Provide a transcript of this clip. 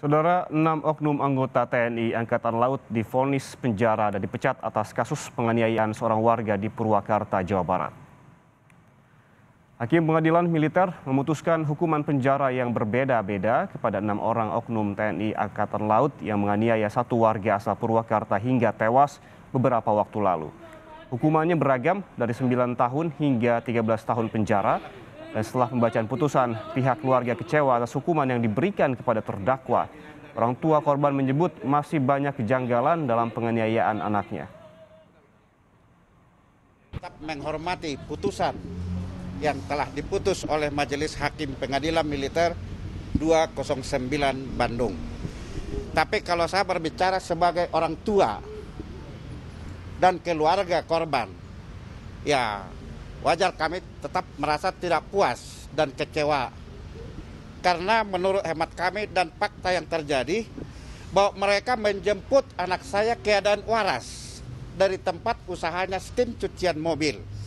Saudara, enam oknum anggota TNI Angkatan Laut difonis penjara dan dipecat atas kasus penganiayaan seorang warga di Purwakarta, Jawa Barat. Hakim pengadilan militer memutuskan hukuman penjara yang berbeda-beda kepada enam orang oknum TNI Angkatan Laut yang menganiaya satu warga asal Purwakarta hingga tewas beberapa waktu lalu. Hukumannya beragam dari 9 tahun hingga 13 tahun penjara dan setelah pembacaan putusan, pihak keluarga kecewa atas hukuman yang diberikan kepada terdakwa. Orang tua korban menyebut masih banyak kejanggalan dalam penganiayaan anaknya. Tetap menghormati putusan yang telah diputus oleh Majelis Hakim Pengadilan Militer 209 Bandung. Tapi kalau saya berbicara sebagai orang tua dan keluarga korban, ya wajar kami tetap merasa tidak puas dan kecewa. Karena menurut hemat kami dan fakta yang terjadi, bahwa mereka menjemput anak saya keadaan waras dari tempat usahanya steam cucian mobil.